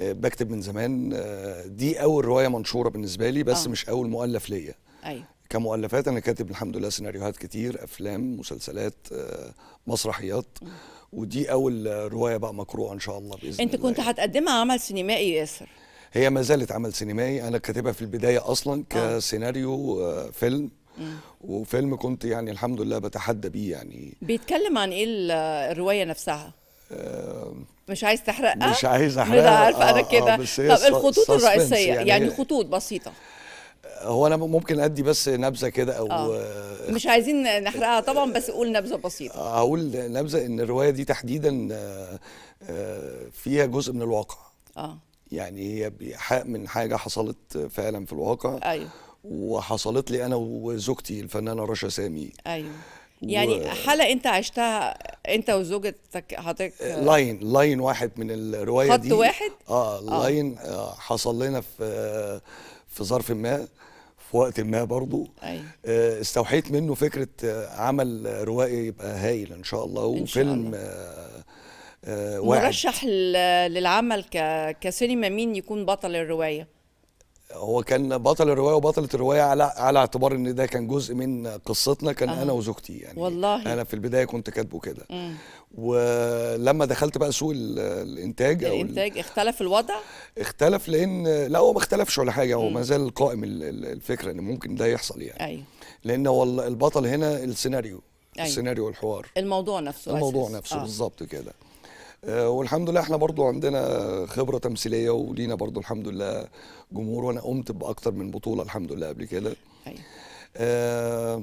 آه، بكتب من زمان آه، دي اول روايه منشوره بالنسبه لي بس أوه. مش اول مؤلف ليا ايوه كمؤلفات انا كاتب الحمد لله سيناريوهات كتير افلام مسلسلات آه، مسرحيات ودي اول روايه بقى مقروءه ان شاء الله باذن انت الله انت كنت هتقدمها عمل سينمائي ياسر هي ما زالت عمل سينمائي انا كاتبها في البدايه اصلا كسيناريو فيلم وفيلم كنت يعني الحمد لله بتحدى بيه يعني بيتكلم عن ايه الروايه نفسها مش عايز تحرقها مش عايز احرقها انا عارفه انا آه، كده طب الخطوط الرئيسيه يعني, يعني خطوط بسيطه آه، هو انا ممكن ادي بس نبذه كده او آه. آه. مش عايزين نحرقها طبعا بس قول نبذه بسيطه اقول نبذه ان الروايه دي تحديدا فيها جزء من الواقع اه يعني هي بإيحاء من حاجه حصلت فعلا في الواقع ايوه وحصلت لي انا وزوجتي الفنانه رشا سامي ايوه يعني و... حاله انت عشتها انت وزوجتك حضرتك لاين لاين واحد من الروايه خط دي خط واحد آه،, اه لاين آه. حصل لنا في في ظرف ما في وقت ما برضو أيوة. آه، استوحيت منه فكره آه، عمل روائي يبقى هايل ان شاء الله وفيلم مرشح للعمل كسينما مين يكون بطل الروايه هو كان بطل الروايه وبطله الروايه على على اعتبار ان ده كان جزء من قصتنا كان أه. انا وزوجتي يعني والله انا في البدايه كنت كاتبه كده ولما دخلت بقى سوق الانتاج او الانتاج اختلف الوضع اختلف لان لا هو ما اختلفش ولا حاجه هو ما زال قائم الفكره ان ممكن ده يحصل يعني ايوه لان هو البطل هنا السيناريو أيوه. السيناريو والحوار الموضوع نفسه الموضوع أساس. نفسه آه. بالظبط كده آه، والحمد لله احنا برضو عندنا خبره تمثيليه ولينا برضو الحمد لله جمهور وانا قمت باكتر من بطوله الحمد لله قبل كده ايوه آه،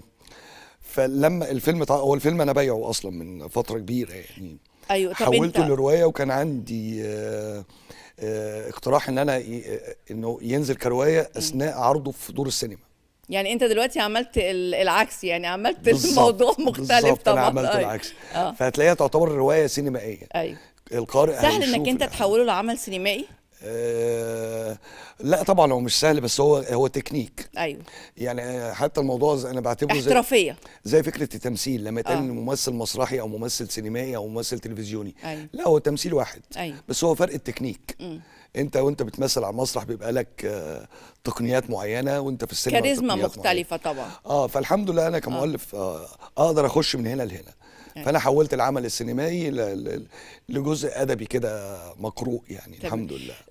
فلما الفيلم هو الفيلم انا بايعه اصلا من فتره كبيره يعني ايوه طب حولته انت... لروايه وكان عندي آه، اقتراح ان انا انه ينزل كروايه اثناء عرضه في دور السينما يعني انت دلوقتي عملت العكس يعني عملت الموضوع مختلف طبعا انا عملت طيب. العكس آه. فهتلاقيها تعتبر روايه سينمائيه ايوه القارئ سهل انك انت تحوله لعمل سينمائي؟ آه لا طبعا هو مش سهل بس هو هو تكنيك ايوه يعني حتى الموضوع انا بعتبره احترافيه زي, زي فكره التمثيل لما يتقال آه. ممثل مسرحي او ممثل سينمائي او ممثل تلفزيوني أيوه. لا هو تمثيل واحد أيوه. بس هو فرق التكنيك م. انت وانت بتمثل على المسرح بيبقى لك آه تقنيات معينه وانت في السينما كاريزما مختلفه معينة. طبعا اه فالحمد لله انا كمؤلف آه. آه اقدر اخش من هنا لهنا فانا حولت العمل السينمائي لجزء ادبي كده مقروء يعني الحمد لله